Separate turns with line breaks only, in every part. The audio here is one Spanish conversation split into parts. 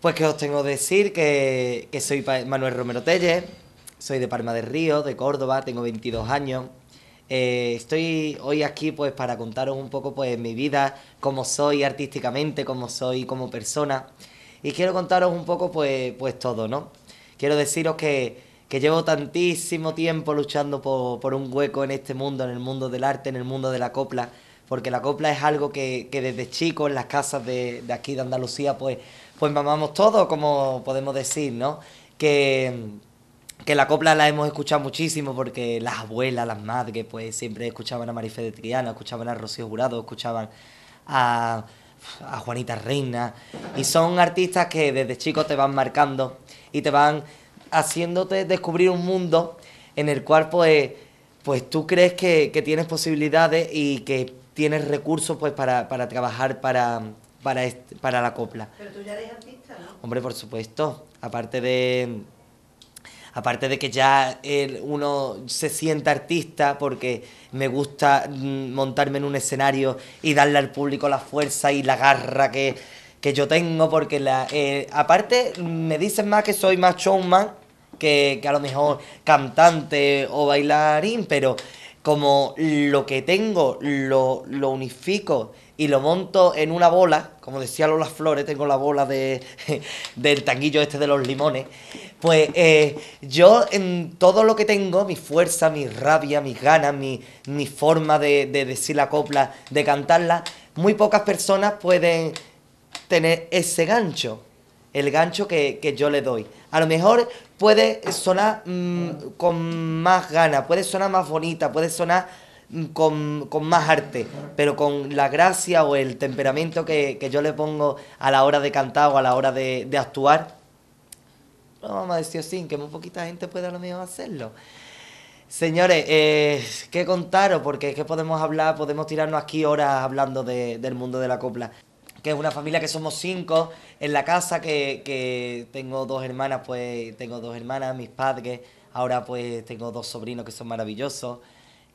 Pues que os tengo que decir que, soy Manuel Romero Telle, soy de Palma del Río, de Córdoba, tengo 22 años. Eh, estoy hoy aquí pues para contaros un poco pues mi vida, cómo soy artísticamente, cómo soy como persona. Y quiero contaros un poco pues, pues todo, ¿no? Quiero deciros que, llevo tantísimo tiempo luchando por, un hueco en este mundo, en el mundo del arte, en el mundo de la copla, porque la copla es algo que, desde chico en las casas de, de aquí de Andalucía pues pues mamamos todo, como podemos decir, ¿no? Que, que la copla la hemos escuchado muchísimo porque las abuelas, las madres, pues siempre escuchaban a Marife de Triana, escuchaban a Rocío Jurado, escuchaban a, a Juanita Reina. Y son artistas que desde chicos te van marcando y te van haciéndote descubrir un mundo en el cual pues, pues tú crees que, que tienes posibilidades y que tienes recursos pues para, para trabajar, para para, este, para la copla. Pero tú ya eres artista, ¿no? Hombre, por supuesto. Aparte de. Aparte de que ya uno se sienta artista porque me gusta mm, montarme en un escenario y darle al público la fuerza y la garra que, yo tengo, porque la, eh, aparte me dicen más que soy más showman que, a lo mejor cantante o bailarín, pero como lo que tengo lo, lo unifico y lo monto en una bola, como decía Lola Flores, tengo la bola de, del tanguillo este de los limones, pues eh, yo en todo lo que tengo, mi fuerza, mi rabia, mis ganas, mi, forma de, decir la copla, de cantarla, muy pocas personas pueden tener ese gancho, el gancho que, yo le doy. A lo mejor puede sonar mm, con más ganas, puede sonar más bonita, puede sonar con, con, más arte, pero con la gracia o el temperamento que, que, yo le pongo a la hora de cantar o a la hora de, de actuar, no, vamos a decir sí, que muy poquita gente puede lo mismo hacerlo. Señores, eh, ¿qué contaros? Porque es que podemos hablar, podemos tirarnos aquí horas hablando de, del mundo de la copla. Que es una familia que somos cinco en la casa, que, que tengo dos hermanas, pues tengo dos hermanas, mis padres, ahora pues tengo dos sobrinos que son maravillosos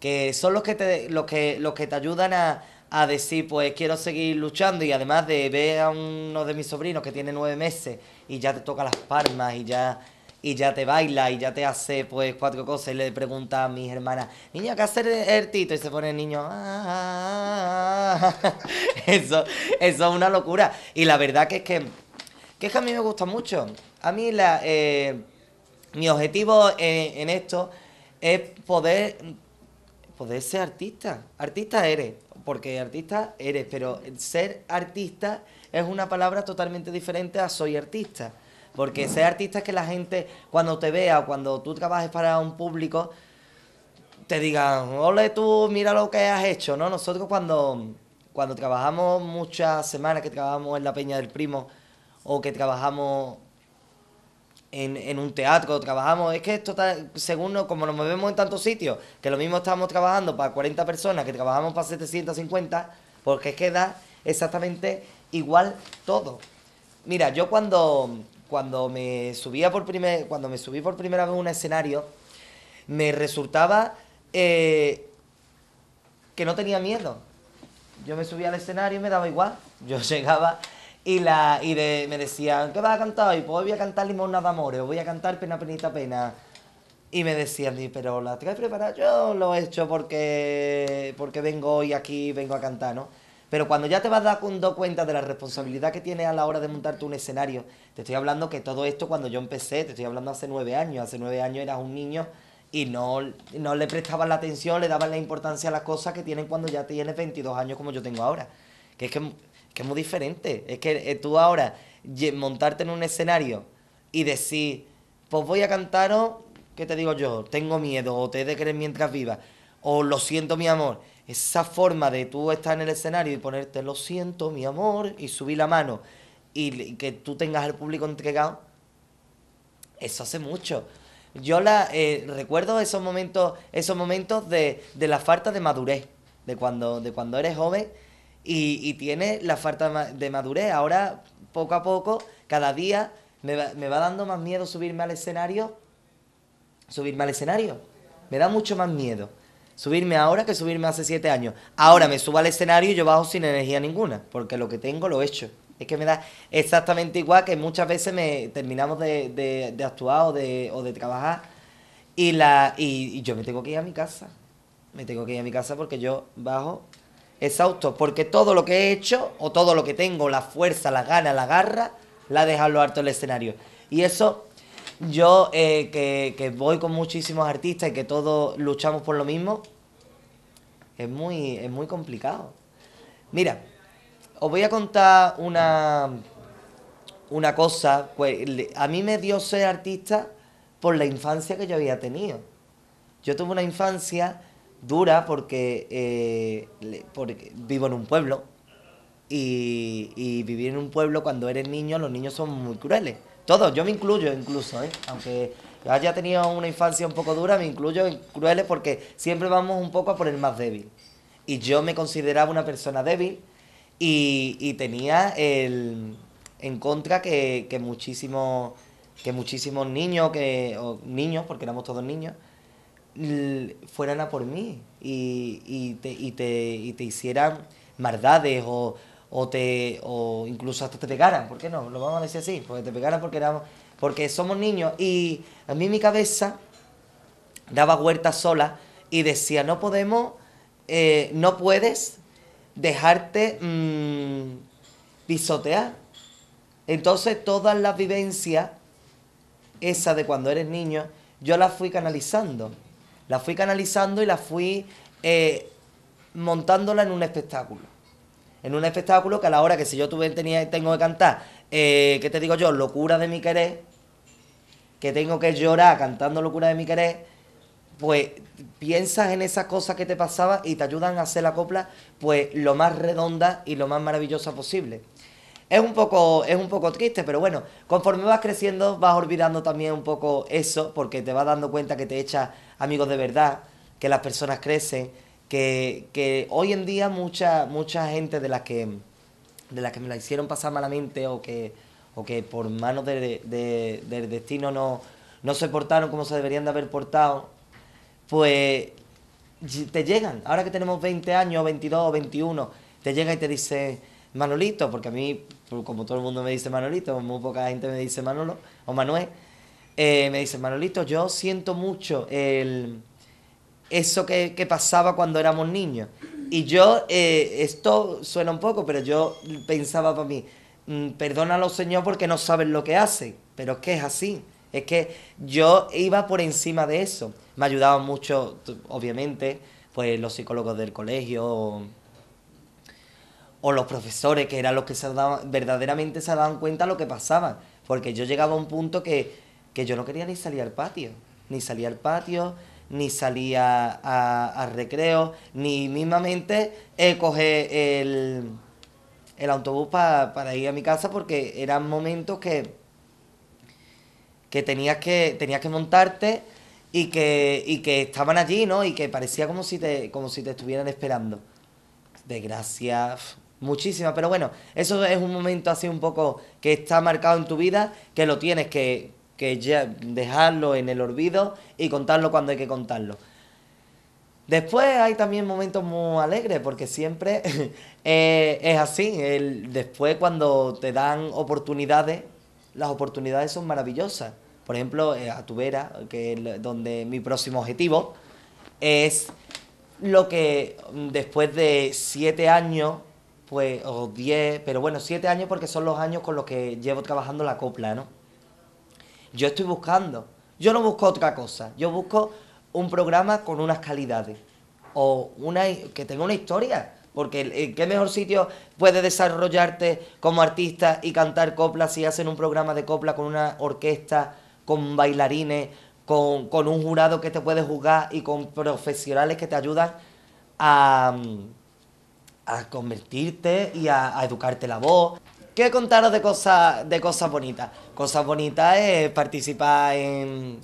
que son los que te, los que, los que te ayudan a, decir, pues quiero seguir luchando y además de ver a uno de mis sobrinos que tiene nueve meses y ya te toca las palmas y ya, y ya te baila y ya te hace pues cuatro cosas y le pregunta a mis hermanas, niña, ¿qué hace el, Y se pone el niño, ah, ah, ah, eso, es una locura. Y la verdad que es que, que, a mí me gusta mucho. A mí la, eh, mi objetivo en esto es poder podés ser artista. Artista eres, porque artista eres, pero ser artista es una palabra totalmente diferente a soy artista. Porque ser artista es que la gente, cuando te vea o cuando tú trabajes para un público, te digan, ole tú, mira lo que has hecho, ¿no? Nosotros cuando, cuando trabajamos muchas semanas que trabajamos en la Peña del Primo o que trabajamos en, un teatro, trabajamos, es que esto según como nos movemos en tantos sitios, que lo mismo estamos trabajando para 40 personas, que trabajamos para 750, porque queda exactamente igual todo. Mira, yo cuando, cuando me subía por primer, cuando me subí por primera vez a un escenario, me resultaba eh, que no tenía miedo. Yo me subía al escenario y me daba igual. Yo llegaba y, la, y me decían, ¿qué vas a cantar hoy? Pues voy a cantar limón de Amores, voy a cantar Pena, Penita, Pena. Y me decían, pero la traes preparada, yo lo he hecho porque, porque vengo hoy aquí, vengo a cantar, ¿no? Pero cuando ya te vas a dando cuenta de la responsabilidad que tienes a la hora de montarte un escenario, te estoy hablando que todo esto cuando yo empecé, te estoy hablando hace nueve años, hace nueve años eras un niño y no, no le prestaban la atención, le daban la importancia a las cosas que tienen cuando ya tienes 22 años como yo tengo ahora. Que es que que es muy diferente. Es que eh, tú ahora montarte en un escenario y decir, pues voy a cantaros, ¿qué te digo yo? Tengo miedo, o te he de querer mientras viva, o lo siento, mi amor. Esa forma de tú estar en el escenario y ponerte lo siento, mi amor, y subir la mano y que tú tengas al público entregado, eso hace mucho. Yo la, eh, recuerdo esos momentos, esos momentos de, de la falta de madurez, de cuando, de cuando eres joven y, tiene la falta de madurez. Ahora, poco a poco, cada día me va, me va dando más miedo subirme al escenario. Subirme al escenario. Me da mucho más miedo subirme ahora que subirme hace siete años. Ahora me subo al escenario y yo bajo sin energía ninguna, porque lo que tengo lo he hecho. Es que me da exactamente igual que muchas veces me terminamos de, actuar o de, o de trabajar y, la, y, yo me tengo que ir a mi casa. Me tengo que ir a mi casa porque yo bajo exhausto, porque todo lo que he hecho, o todo lo que tengo, la fuerza, la gana, la garra, la ha dejado el escenario. Y eso, yo eh, que, voy con muchísimos artistas y que todos luchamos por lo mismo, es muy, es muy complicado. Mira, os voy a contar una, una cosa. Pues, a mí me dio ser artista por la infancia que yo había tenido. Yo tuve una infancia dura porque, eh, porque vivo en un pueblo y, vivir en un pueblo cuando eres niño, los niños son muy crueles. Todos, yo me incluyo incluso, ¿eh? aunque haya tenido una infancia un poco dura, me incluyo en crueles porque siempre vamos un poco a por el más débil. Y yo me consideraba una persona débil y, tenía el, en contra que, que muchísimos que muchísimos niños, que, o niños, porque éramos todos niños, fueran a por mí y, te, y, te, hicieran maldades o, te, o incluso hasta te pegaran. ¿Por qué no? Lo vamos a decir así, porque te pegaran porque, éramos, porque somos niños. Y a mí mi cabeza daba vueltas sola y decía, no podemos, eh, no puedes dejarte mm, pisotear. Entonces todas las vivencias, esa de cuando eres niño, yo la fui canalizando la fui canalizando y la fui eh, montándola en un espectáculo. En un espectáculo que a la hora que si yo tuve, tenía, tengo que cantar, eh, ¿qué te digo yo? Locura de mi querer, que tengo que llorar cantando Locura de mi querer, pues piensas en esas cosas que te pasaban y te ayudan a hacer la copla pues lo más redonda y lo más maravillosa posible. Es un, poco, es un poco triste, pero bueno, conforme vas creciendo vas olvidando también un poco eso, porque te vas dando cuenta que te echas amigos de verdad, que las personas crecen, que, hoy en día mucha, mucha gente de las que, de las que me la hicieron pasar malamente o que, o que por manos del destino no, no se portaron como se deberían de haber portado, pues te llegan, ahora que tenemos 20 años, 22 21, te llega y te dice Manolito, porque a mí, como todo el mundo me dice Manolito, muy poca gente me dice Manolo o Manuel, eh, me dice Manolito, yo siento mucho eso que, pasaba cuando éramos niños. Y yo, eh, esto suena un poco, pero yo pensaba para mí, mm, perdónalo Señor porque no saben lo que hace. pero es que es así. Es que yo iba por encima de eso. Me ayudaban mucho, obviamente, pues los psicólogos del colegio, o los profesores, que eran los que se verdaderamente se daban cuenta de lo que pasaba. Porque yo llegaba a un punto que, yo no quería ni salir al patio, ni salir al patio, ni salía a, recreo, ni mismamente eh, coger el, el autobús para ir a mi casa porque eran momentos que, que, tenías, que que montarte y que, y que estaban allí, ¿no? Y que parecía como si te, como si te estuvieran esperando. Desgracia, muchísimas, pero bueno, eso es un momento así un poco que está marcado en tu vida, que lo tienes que, dejarlo en el olvido y contarlo cuando hay que contarlo. Después hay también momentos muy alegres, porque siempre eh, es así. El, después cuando te dan oportunidades, las oportunidades son maravillosas. Por ejemplo, eh, a tu que donde mi próximo objetivo es lo que después de siete años pues, o 10, pero bueno, 7 años porque son los años con los que llevo trabajando la copla, ¿no? Yo estoy buscando, yo no busco otra cosa, yo busco un programa con unas calidades o una que tenga una historia, porque ¿en eh, qué mejor sitio puedes desarrollarte como artista y cantar copla si hacen un programa de copla con una orquesta, con bailarines, con, con un jurado que te puede juzgar y con profesionales que te ayudan a mm, a convertirte y a, educarte la voz. ¿Qué contaros de cosas, de cosas bonitas? Cosas bonitas es participar en,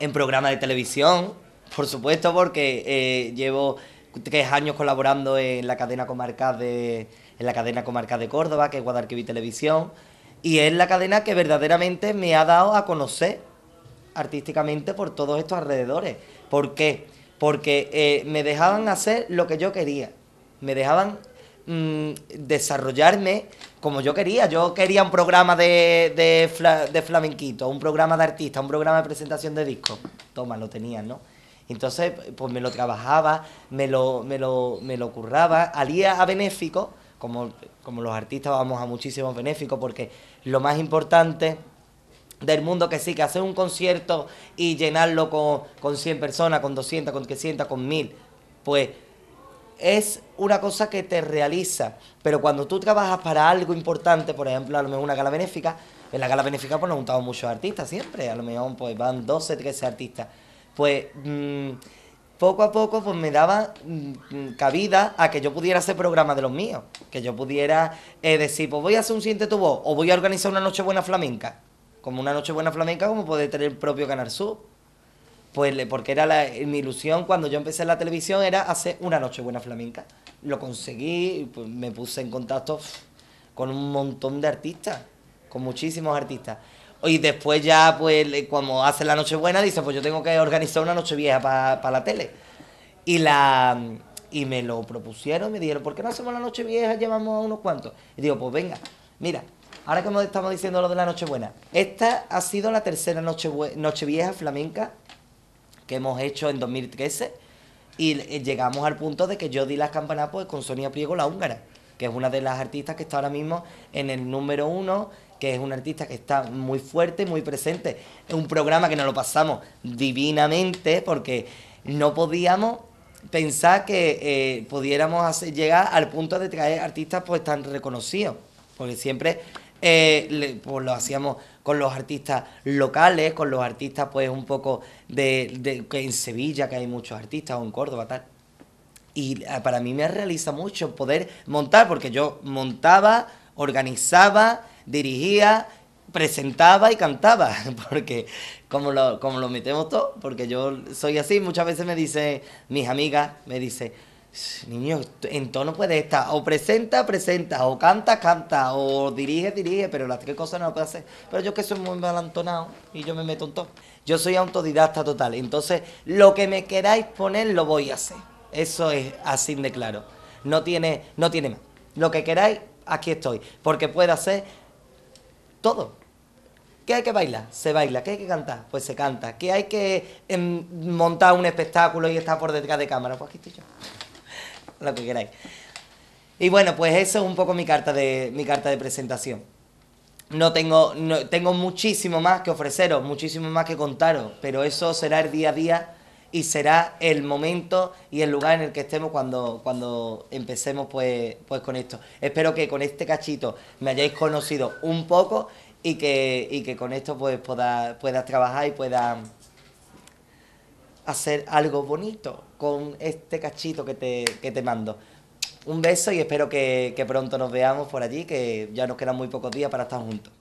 en programas de televisión, por supuesto, porque eh, llevo tres años colaborando en la cadena comarca de, en la cadena comarca de Córdoba, que es Guadalquivir Televisión, y es la cadena que verdaderamente me ha dado a conocer artísticamente por todos estos alrededores. ¿Por qué? Porque eh, me dejaban hacer lo que yo quería me dejaban mm, desarrollarme como yo quería. Yo quería un programa de, de, flamenquito, un programa de artista, un programa de presentación de discos. Toma, lo tenían, ¿no? Entonces, pues me lo trabajaba, me lo, me lo, me lo curraba, alía a benéfico, como, como los artistas vamos a muchísimos benéficos, porque lo más importante del mundo que sí, que hacer un concierto y llenarlo con, con 100 personas, con 200, con 300, con 1000, pues es una cosa que te realiza, pero cuando tú trabajas para algo importante, por ejemplo, a lo mejor una gala benéfica, en la gala benéfica pues nos juntamos muchos artistas siempre, a lo mejor pues van 12, 13 artistas, pues mm, poco a poco pues me daba mm, cabida a que yo pudiera hacer programas de los míos, que yo pudiera eh, decir, pues voy a hacer un siguiente tu voz, o voy a organizar una noche buena flamenca, como una noche buena flamenca como puede tener el propio Canal Sur pues porque era mi ilusión cuando yo empecé en la televisión era hacer una noche buena flamenca. Lo conseguí, pues, me puse en contacto con un montón de artistas, con muchísimos artistas. Y después ya, pues, como hace la noche buena, dice, pues yo tengo que organizar una noche vieja para la tele. Y la y me lo propusieron, me dijeron, ¿por qué no hacemos la noche vieja? Llevamos a unos cuantos. Y digo, pues venga, mira, ahora que estamos diciendo lo de la noche buena, esta ha sido la tercera noche, noche vieja flamenca que hemos hecho en 2013 y eh, llegamos al punto de que yo di las campanas pues, con Sonia Priego, la húngara, que es una de las artistas que está ahora mismo en el número uno, que es una artista que está muy fuerte, muy presente. Es un programa que nos lo pasamos divinamente porque no podíamos pensar que eh, pudiéramos llegar al punto de traer artistas pues tan reconocidos, porque siempre eh, pues lo hacíamos con los artistas locales, con los artistas pues un poco de, que en Sevilla que hay muchos artistas o en Córdoba tal. Y ah, para mí me realiza mucho poder montar porque yo montaba, organizaba, dirigía, presentaba y cantaba, porque como lo, como lo metemos todo, porque yo soy así, muchas veces me dicen mis amigas, me dicen, Niño, en tono puede estar. O presenta, presenta. O canta, canta. O dirige, dirige. Pero las tres cosas no lo puede hacer. Pero yo que soy muy malantonado y yo me meto en todo. Yo soy autodidacta total. Entonces, lo que me queráis poner, lo voy a hacer. Eso es así de claro. No tiene, no tiene más. Lo que queráis, aquí estoy. Porque puedo hacer todo. ¿Qué hay que bailar? Se baila. ¿Qué hay que cantar? Pues se canta. ¿Qué hay que em, montar un espectáculo y estar por detrás de cámara? Pues aquí estoy yo lo que queráis. Y bueno, pues eso es un poco mi carta de, mi carta de presentación. No tengo, no, tengo muchísimo más que ofreceros, muchísimo más que contaros, pero eso será el día a día y será el momento y el lugar en el que estemos cuando, cuando empecemos pues, pues con esto. Espero que con este cachito me hayáis conocido un poco y que, y que con esto pues pueda puedas trabajar y puedan hacer algo bonito con este cachito que te, que te mando. Un beso y espero que, que pronto nos veamos por allí, que ya nos quedan muy pocos días para estar juntos.